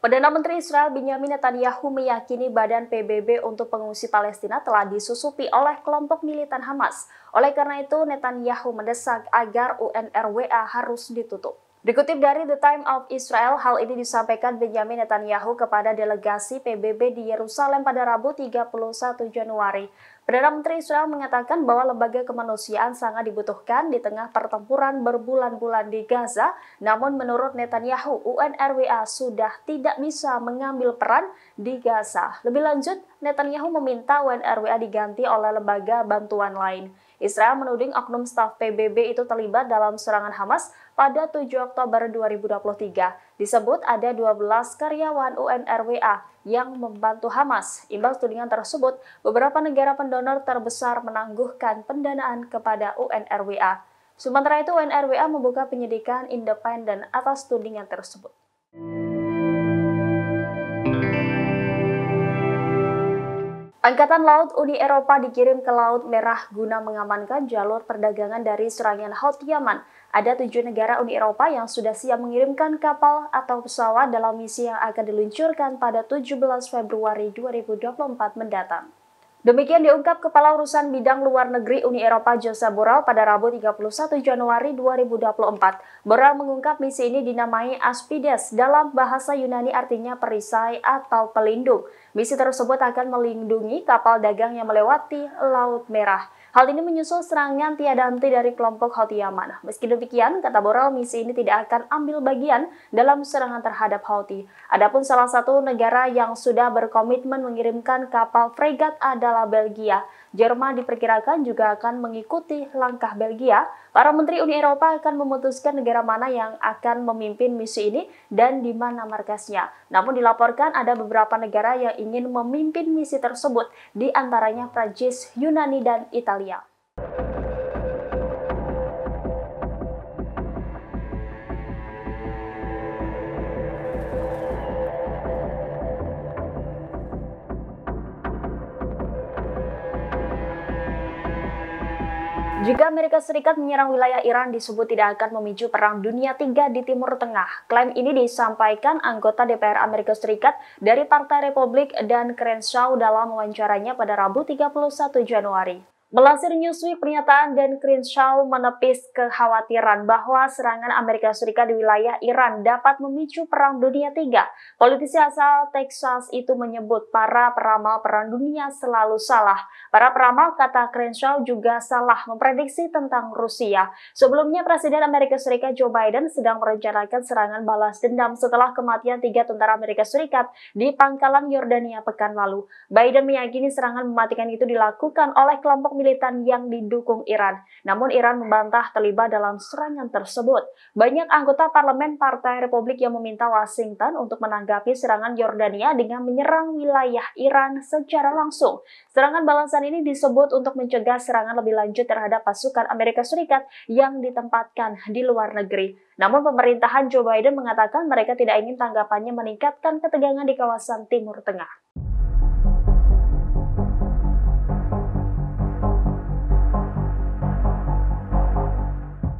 Perdana Menteri Israel Benjamin Netanyahu meyakini Badan PBB untuk Pengungsi Palestina telah disusupi oleh kelompok militan Hamas. Oleh karena itu, Netanyahu mendesak agar UNRWA harus ditutup. Dikutip dari The Time of Israel, hal ini disampaikan Benjamin Netanyahu kepada delegasi PBB di Yerusalem pada Rabu 31 Januari. Perdana Menteri Israel mengatakan bahwa lembaga kemanusiaan sangat dibutuhkan di tengah pertempuran berbulan-bulan di Gaza, namun menurut Netanyahu, UNRWA sudah tidak bisa mengambil peran di Gaza. Lebih lanjut, Netanyahu meminta UNRWA diganti oleh lembaga bantuan lain. Israel menuding oknum staf PBB itu terlibat dalam serangan Hamas pada 7 Oktober 2023. Disebut ada 12 karyawan UNRWA yang membantu Hamas. Imbas tudingan tersebut, beberapa negara pendonor terbesar menangguhkan pendanaan kepada UNRWA. Sementara itu, UNRWA membuka penyidikan independen atas tudingan tersebut. Angkatan Laut Uni Eropa dikirim ke Laut Merah guna mengamankan jalur perdagangan dari serangan Hot Yaman. Ada tujuh negara Uni Eropa yang sudah siap mengirimkan kapal atau pesawat dalam misi yang akan diluncurkan pada 17 Februari 2024 mendatang. Demikian diungkap Kepala Urusan Bidang Luar Negeri Uni Eropa Jose Borrell pada Rabu 31 Januari 2024. Borrell mengungkap misi ini dinamai Aspides dalam bahasa Yunani artinya perisai atau pelindung. Misi tersebut akan melindungi kapal dagang yang melewati Laut Merah. Hal ini menyusul serangan tiada henti dari kelompok Houthi Yaman. Meski demikian, kata Borrell, misi ini tidak akan ambil bagian dalam serangan terhadap Houthi. Adapun salah satu negara yang sudah berkomitmen mengirimkan kapal fregat adalah Belgia. Jerman diperkirakan juga akan mengikuti langkah Belgia. Para menteri Uni Eropa akan memutuskan negara mana yang akan memimpin misi ini dan di mana markasnya. Namun dilaporkan ada beberapa negara yang ingin memimpin misi tersebut, di antaranya Prancis, Yunani, dan Italia. Jika Amerika Serikat menyerang wilayah Iran disebut tidak akan memicu Perang Dunia tiga di Timur Tengah. Klaim ini disampaikan anggota DPR Amerika Serikat dari Partai Republik dan Crenshaw dalam wawancaranya pada Rabu 31 Januari. Melansir Newsweek, pernyataan Dan Crenshaw menepis kekhawatiran bahwa serangan Amerika Serikat di wilayah Iran dapat memicu Perang Dunia III. Politisi asal Texas itu menyebut para peramal Perang Dunia selalu salah. Para peramal, kata Crenshaw, juga salah memprediksi tentang Rusia. Sebelumnya, Presiden Amerika Serikat Joe Biden sedang merencanakan serangan balas dendam setelah kematian tiga tentara Amerika Serikat di pangkalan Yordania pekan lalu. Biden meyakini serangan mematikan itu dilakukan oleh kelompok militan yang didukung Iran. Namun Iran membantah terlibat dalam serangan tersebut. Banyak anggota parlemen Partai Republik yang meminta Washington untuk menanggapi serangan Yordania dengan menyerang wilayah Iran secara langsung. Serangan balasan ini disebut untuk mencegah serangan lebih lanjut terhadap pasukan Amerika Serikat yang ditempatkan di luar negeri. Namun pemerintahan Joe Biden mengatakan mereka tidak ingin tanggapannya meningkatkan ketegangan di kawasan Timur Tengah.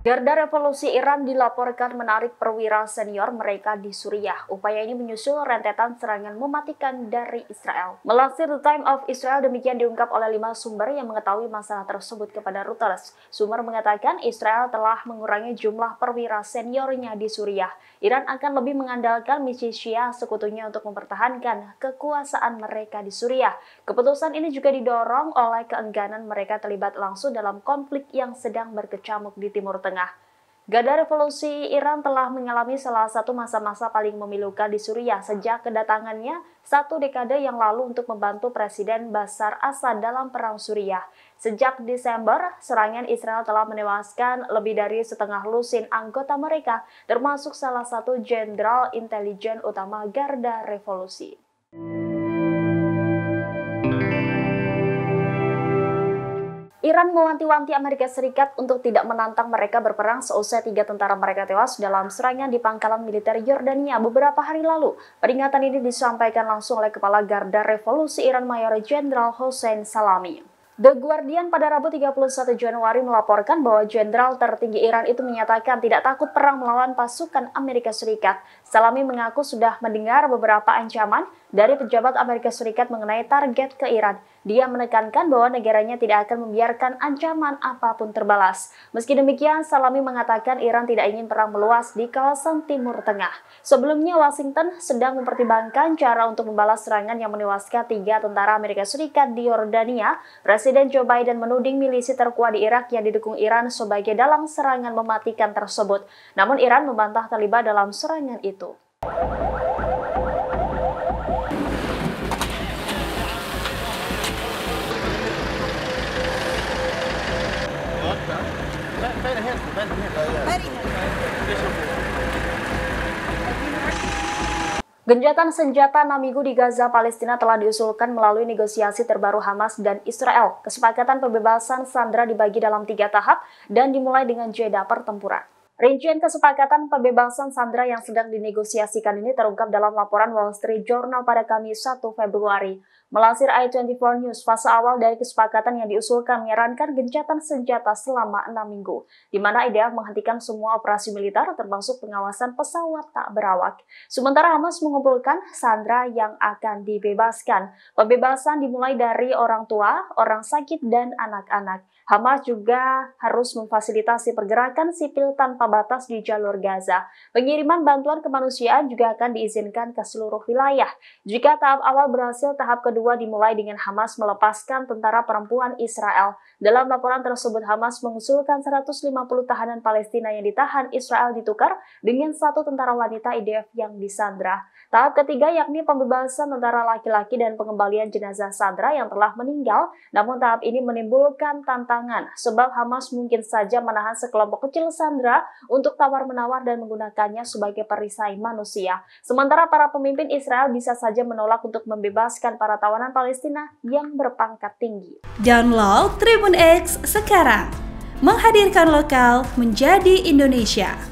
Garda Revolusi Iran dilaporkan menarik perwira senior mereka di Suriah. Upaya ini menyusul rentetan serangan mematikan dari Israel. Melansir The Time of Israel, demikian diungkap oleh lima sumber yang mengetahui masalah tersebut kepada Reuters. Sumber mengatakan Israel telah mengurangi jumlah perwira seniornya di Suriah. Iran akan lebih mengandalkan misi Syiah sekutunya untuk mempertahankan kekuasaan mereka di Suriah. Keputusan ini juga didorong oleh keengganan mereka terlibat langsung dalam konflik yang sedang berkecamuk di Timur Tengah. Tengah. Gada revolusi Iran telah mengalami salah satu masa-masa paling memilukan di Suriah sejak kedatangannya satu dekade yang lalu untuk membantu Presiden Bashar Assad dalam Perang Suriah. Sejak Desember, serangan Israel telah menewaskan lebih dari setengah lusin anggota mereka, termasuk salah satu jenderal intelijen utama Garda Revolusi. Iran mewanti-wanti Amerika Serikat untuk tidak menantang mereka berperang seusai tiga tentara mereka tewas dalam serangan di pangkalan militer Yordania beberapa hari lalu. Peringatan ini disampaikan langsung oleh Kepala Garda Revolusi Iran Mayor Jenderal Hossein Salami. The Guardian pada Rabu 31 Januari melaporkan bahwa jenderal tertinggi Iran itu menyatakan tidak takut perang melawan pasukan Amerika Serikat. Salami mengaku sudah mendengar beberapa ancaman dari pejabat Amerika Serikat mengenai target ke Iran. Dia menekankan bahwa negaranya tidak akan membiarkan ancaman apapun terbalas. Meski demikian, Salami mengatakan Iran tidak ingin perang meluas di kawasan Timur Tengah. Sebelumnya, Washington sedang mempertimbangkan cara untuk membalas serangan yang menewaskan tiga tentara Amerika Serikat di Yordania. Presiden Joe Biden menuding milisi terkuat di Irak yang didukung Iran sebagai dalang serangan mematikan tersebut. Namun Iran membantah terlibat dalam serangan itu. Genjatan senjata Namigu di Gaza, Palestina telah diusulkan melalui negosiasi terbaru Hamas dan Israel. Kesepakatan pembebasan Sandra dibagi dalam tiga tahap dan dimulai dengan jeda pertempuran. Rincian kesepakatan pembebasan Sandra yang sedang dinegosiasikan ini terungkap dalam laporan Wall Street Journal pada Kamis 1 Februari. Melansir i24 News, fase awal dari kesepakatan yang diusulkan menyarankan gencatan senjata selama enam minggu, di mana IDF menghentikan semua operasi militer termasuk pengawasan pesawat tak berawak. Sementara Hamas mengumpulkan sandra yang akan dibebaskan. Pembebasan dimulai dari orang tua, orang sakit, dan anak-anak. Hamas juga harus memfasilitasi pergerakan sipil tanpa batas di jalur Gaza. Pengiriman bantuan kemanusiaan juga akan diizinkan ke seluruh wilayah. Jika tahap awal berhasil, tahap kedua kedua dimulai dengan Hamas melepaskan tentara perempuan Israel. Dalam laporan tersebut, Hamas mengusulkan 150 tahanan Palestina yang ditahan Israel ditukar dengan satu tentara wanita IDF yang disandra. Tahap ketiga yakni pembebasan tentara laki-laki dan pengembalian jenazah Sandra yang telah meninggal, namun tahap ini menimbulkan tantangan sebab Hamas mungkin saja menahan sekelompok kecil Sandra untuk tawar-menawar dan menggunakannya sebagai perisai manusia. Sementara para pemimpin Israel bisa saja menolak untuk membebaskan para tawar perlawanan Palestina yang berpangkat tinggi. Download Tribun X sekarang, menghadirkan lokal menjadi Indonesia.